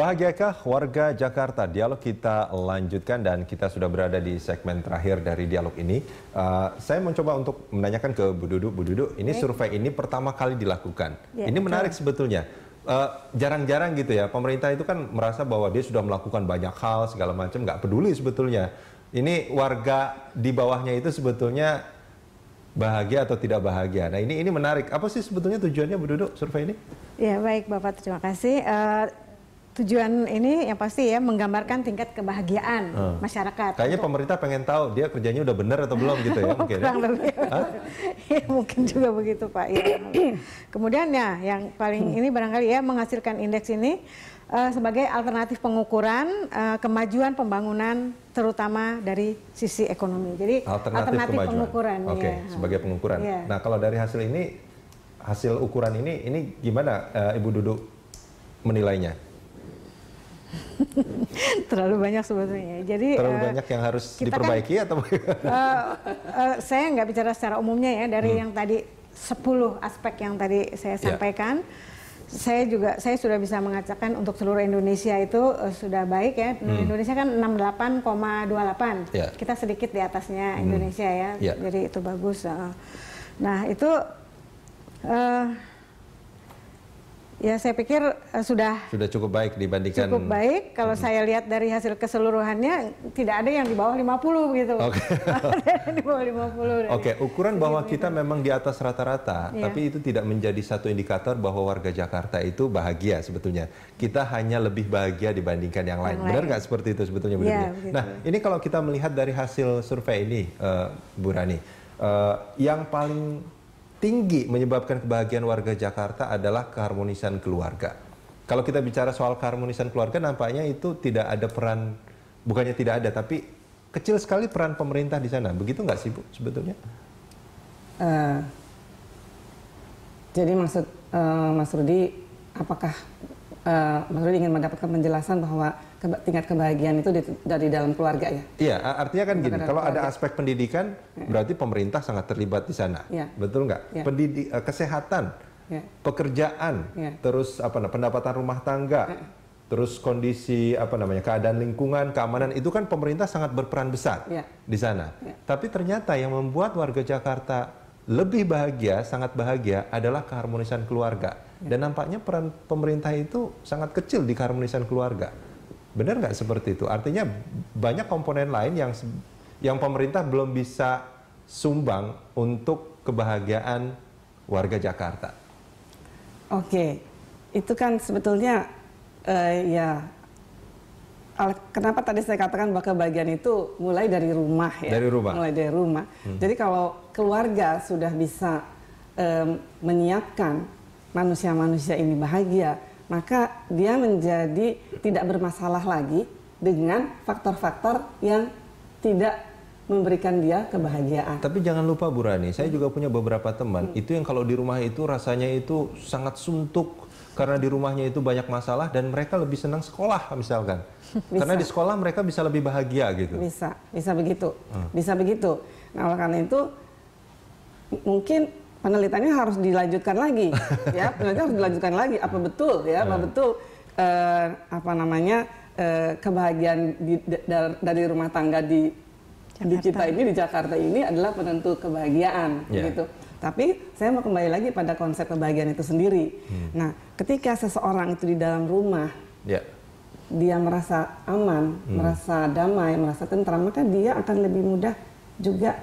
Bahagiakah warga Jakarta? Dialog kita lanjutkan dan kita sudah berada di segmen terakhir dari dialog ini. Uh, saya mencoba untuk menanyakan ke Bu Duduk. Bu Duduk, ini okay. survei ini pertama kali dilakukan. Yeah, ini menarik menarik sebetulnya. Eh, jarang-jarang uh, gitu ya, pemerintah itu kan merasa bahwa dia sudah melakukan banyak hal segala macam, nggak peduli sebetulnya. Ini warga di bawahnya itu sebetulnya bahagia atau tidak bahagia. Nah ini ini menarik. Apa sih sebetulnya tujuannya Bu Duduk survei ini? Ya baik Bapak terima kasih. Uh, tujuan ini yang pasti ya menggambarkan tingkat kebahagiaan hmm. masyarakat. Kayaknya pemerintah pengen tahu dia kerjanya udah benar atau belum gitu ya oh, mungkin. Ya. Kurang lebih. ya, mungkin juga begitu Pak. Ya. Kemudian ya yang paling ini barangkali ya menghasilkan indeks ini uh, sebagai alternatif pengukuran uh, kemajuan pembangunan terutama dari sisi ekonomi. Jadi alternatif, alternatif pengukuran. Oke, okay, ya. sebagai pengukuran. Ya. Nah, kalau dari hasil ini hasil ukuran ini ini gimana uh, Ibu Duduk menilainya? Terlalu banyak sebetulnya. Jadi terlalu uh, banyak yang harus kan, diperbaiki kan, atau uh, uh, saya nggak bicara secara umumnya ya dari hmm. yang tadi 10 aspek yang tadi saya ya. sampaikan. Yeah. Saya juga saya sudah bisa mengatakan untuk seluruh Indonesia itu uh, sudah baik ya. Hmm. Indonesia kan 68,28. Yeah. Kita sedikit di atasnya hmm. Indonesia ya. Yeah. Jadi itu bagus. Uh. Nah, itu uh, Ya saya pikir uh, sudah sudah cukup baik dibandingkan cukup baik kalau hmm. saya lihat dari hasil keseluruhannya tidak ada yang di bawah 50 gitu. Oke. Okay. di bawah 50. Oke, okay. ukuran gitu, bahwa gitu. kita memang di atas rata-rata, yeah. tapi itu tidak menjadi satu indikator bahwa warga Jakarta itu bahagia sebetulnya. Kita hanya lebih bahagia dibandingkan yang lain. Yang Benar nggak seperti itu sebetulnya? Yeah, iya, begitu. Nah, ini kalau kita melihat dari hasil survei ini, uh, Bu Rani, uh, yang paling tinggi menyebabkan kebahagiaan warga Jakarta adalah keharmonisan keluarga. Kalau kita bicara soal keharmonisan keluarga, nampaknya itu tidak ada peran, bukannya tidak ada, tapi kecil sekali peran pemerintah di sana. Begitu nggak sih, Bu, sebetulnya? Uh, jadi maksud uh, Mas Rudi, apakah Eh, Mas Rudy ingin mendapatkan penjelasan bahwa tingkat kebahagiaan itu dari dalam keluarga ya? Iya, artinya kan gini, kalau ada aspek pendidikan, iya. berarti pemerintah sangat terlibat di sana, iya. betul nggak? Ya. kesehatan, iya. pekerjaan, terus apa pendapatan rumah tangga, terus kondisi apa namanya keadaan lingkungan, keamanan itu kan pemerintah sangat berperan besar di sana. Tapi ternyata yang membuat warga Jakarta lebih bahagia, sangat bahagia adalah keharmonisan keluarga dan nampaknya peran pemerintah itu sangat kecil di keharmonisan keluarga. Benar nggak seperti itu? Artinya banyak komponen lain yang yang pemerintah belum bisa sumbang untuk kebahagiaan warga Jakarta. Oke, itu kan sebetulnya uh, ya kenapa tadi saya katakan bahwa kebahagiaan itu mulai dari rumah ya. Dari rumah. Mulai dari rumah. Hmm. Jadi kalau keluarga sudah bisa um, menyiapkan manusia-manusia ini bahagia, maka dia menjadi tidak bermasalah lagi dengan faktor-faktor yang tidak memberikan dia kebahagiaan. Tapi jangan lupa Bu Rani, saya juga punya beberapa teman, hmm. itu yang kalau di rumah itu rasanya itu sangat suntuk karena di rumahnya itu banyak masalah dan mereka lebih senang sekolah misalkan. Bisa. Karena di sekolah mereka bisa lebih bahagia gitu. Bisa, bisa begitu. Hmm. Bisa begitu. Nah, karena itu mungkin penelitiannya harus dilanjutkan lagi ya penelitian harus dilanjutkan lagi apa betul ya apa ya. betul uh, apa namanya uh, kebahagiaan di, da, dari rumah tangga di Jakarta. di kita ini di Jakarta ini adalah penentu kebahagiaan yeah. gitu tapi saya mau kembali lagi pada konsep kebahagiaan itu sendiri hmm. nah ketika seseorang itu di dalam rumah yeah. dia merasa aman hmm. merasa damai merasa tentram maka dia akan lebih mudah juga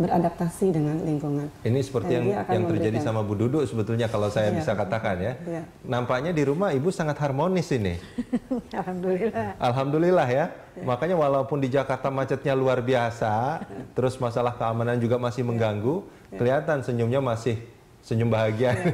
beradaptasi dengan lingkungan. Ini seperti yang yang terjadi sama Bu Duduk sebetulnya kalau saya ya. bisa katakan ya. ya. Nampaknya di rumah Ibu sangat harmonis ini. Alhamdulillah. Alhamdulillah ya. ya. Makanya walaupun di Jakarta macetnya luar biasa, terus masalah keamanan juga masih iya. mengganggu, ya. kelihatan senyumnya masih senyum bahagia. Ya, ya.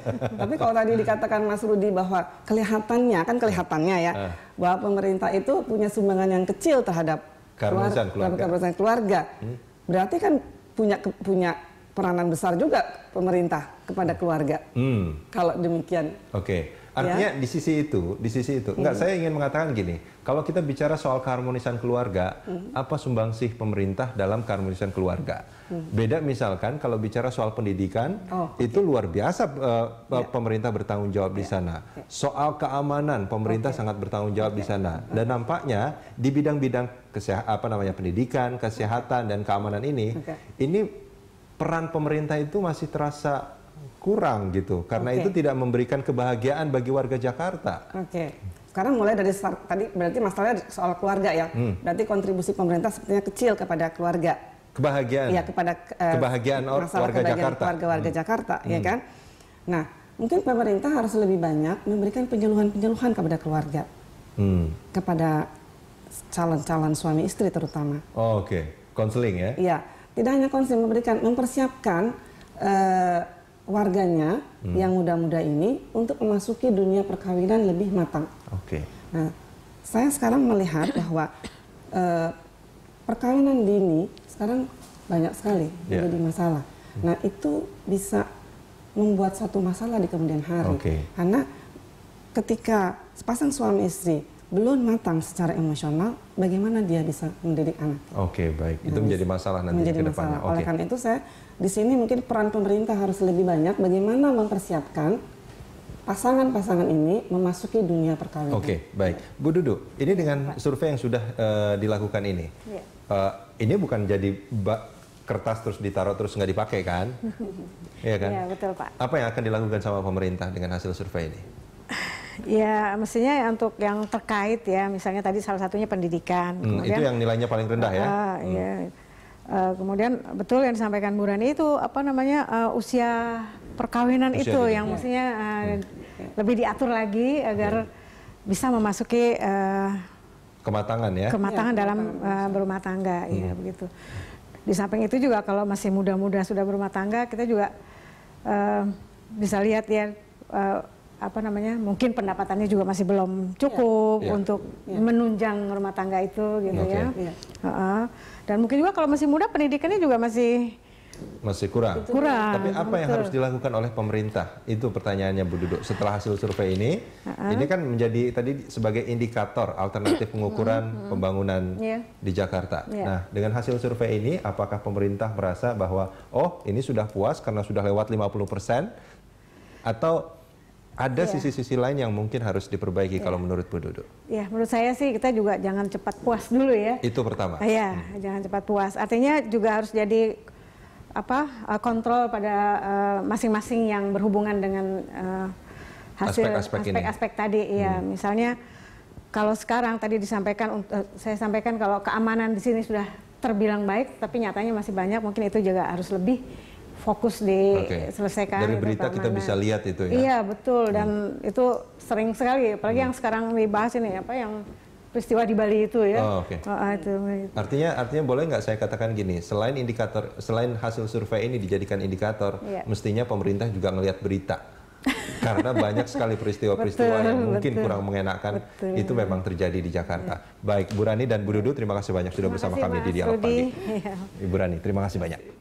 Tapi kalau tadi dikatakan Mas Rudi bahwa kelihatannya kan kelihatannya ya ah. bahwa pemerintah itu punya sumbangan yang kecil terhadap keluarga. keluarga. keluarga. Hmm berarti kan punya punya peranan besar juga pemerintah kepada keluarga. Hmm. Kalau demikian. Oke. Okay. Artinya ya. di sisi itu, di sisi itu. Enggak, hmm. saya ingin mengatakan gini, kalau kita bicara soal keharmonisan keluarga, hmm. apa sumbangsih pemerintah dalam keharmonisan keluarga? Hmm. Beda misalkan kalau bicara soal pendidikan, oh, okay. itu luar biasa uh, eh, yeah. pemerintah bertanggung jawab yeah. di ya. sana. Okay. Ya. Soal keamanan, pemerintah okay. sangat bertanggung jawab okay. di sana. Hmm. Dan nampaknya di bidang-bidang apa namanya pendidikan, kesehatan dan keamanan ini, okay. ini peran pemerintah itu masih terasa kurang gitu karena okay. itu tidak memberikan kebahagiaan bagi warga Jakarta. Oke. Okay. Sekarang mulai dari start, tadi berarti masalahnya soal keluarga ya. Hmm. Berarti kontribusi pemerintah sepertinya kecil kepada keluarga. Kebahagiaan. Iya kepada eh, kebahagiaan warga Jakarta. Warga-warga hmm. Jakarta iya hmm. ya kan. Nah, mungkin pemerintah harus lebih banyak memberikan penyeluhan-penyeluhan kepada keluarga. Hmm. Kepada calon-calon suami istri terutama. Oh, oke. Okay. Konseling ya. Iya, tidak hanya konseling memberikan mempersiapkan eh, warganya hmm. yang muda-muda ini untuk memasuki dunia perkawinan lebih matang. Oke. Okay. Nah, saya sekarang melihat bahwa eh, perkawinan dini sekarang banyak sekali yeah. menjadi masalah. Hmm. Nah, itu bisa membuat satu masalah di kemudian hari. Okay. Karena ketika sepasang suami istri belum matang secara emosional, bagaimana dia bisa mendidik anak? Oke, okay, baik. Itu nah, menjadi masalah nanti menjadi ke depannya. Masalah. Oleh karena itu saya di sini mungkin peran pemerintah harus lebih banyak bagaimana mempersiapkan pasangan-pasangan ini memasuki dunia perkawinan. Oke, okay, baik. Bu Dudu, ini dengan survei yang sudah uh, dilakukan ini. Yeah. Iya. Uh, ini bukan jadi kertas terus ditaruh terus nggak dipakai kan? Iya kan? Iya, betul, Pak. Apa yang akan dilakukan sama pemerintah dengan hasil survei ini? Ya, mestinya ya untuk yang terkait ya, misalnya tadi salah satunya pendidikan. Hmm, kemudian, itu yang nilainya paling rendah ya. Uh, hmm. Uh, kemudian betul yang disampaikan Bu Rani itu apa namanya uh, usia perkawinan usia itu gitu. yang hmm. mestinya uh, hmm. lebih diatur lagi agar hmm. bisa memasuki uh, kematangan ya. Kematangan ya, dalam Uh, berumah tangga, iya, hmm. ya begitu. Di samping itu juga kalau masih muda-muda sudah berumah tangga, kita juga uh, bisa lihat ya. Uh, apa namanya mungkin pendapatannya juga masih belum cukup yeah. untuk yeah. Iya. menunjang rumah tangga itu gitu okay. ya yeah. Iya. uh -uh. dan mungkin juga kalau masih muda pendidikannya juga masih masih kurang. kurang. Tapi apa betul. yang harus dilakukan oleh pemerintah? Itu pertanyaannya Bu Duduk. Setelah hasil survei ini, uh-huh. ini kan menjadi tadi sebagai indikator alternatif pengukuran uh-huh. pembangunan yeah. di Jakarta. Yeah. Nah, dengan hasil survei ini apakah pemerintah merasa bahwa oh, ini sudah puas karena sudah lewat 50% atau ada iya. sisi-sisi yeah. lain yang mungkin harus diperbaiki yeah. kalau menurut Bu Dodo. Ya, menurut saya sih kita juga jangan cepat puas dulu ya. Itu pertama. Iya, hmm. jangan cepat puas. Artinya juga harus jadi apa eh, kontrol pada eh, masing-masing uh, yang berhubungan dengan uh, hasil aspek-aspek tadi. Ya, hmm. misalnya kalau sekarang tadi disampaikan, uh, saya sampaikan kalau keamanan di sini sudah terbilang baik, tapi nyatanya masih banyak. Mungkin itu juga harus lebih fokus diselesaikan. Okay. Dari gitu, berita kita bisa lihat itu ya. Iya betul hmm. dan hmm. itu sering sekali, apalagi hmm. yang sekarang dibahas ini apa yang peristiwa di Bali itu ya. Oh, Oke. Okay. Oh, itu. Gitu. Artinya artinya boleh nggak saya katakan gini, selain indikator, selain hasil survei ini dijadikan indikator, yeah. mestinya pemerintah juga ngelihat berita. Karena banyak sekali peristiwa-peristiwa yang mungkin betul, kurang mengenakan betul. itu memang terjadi di Jakarta. Iya. Baik, Bu Rani dan Bu Dudu, terima kasih banyak sudah bersama kami Mas di Dialog Pagi. Iya. Ibu Rani, terima kasih banyak.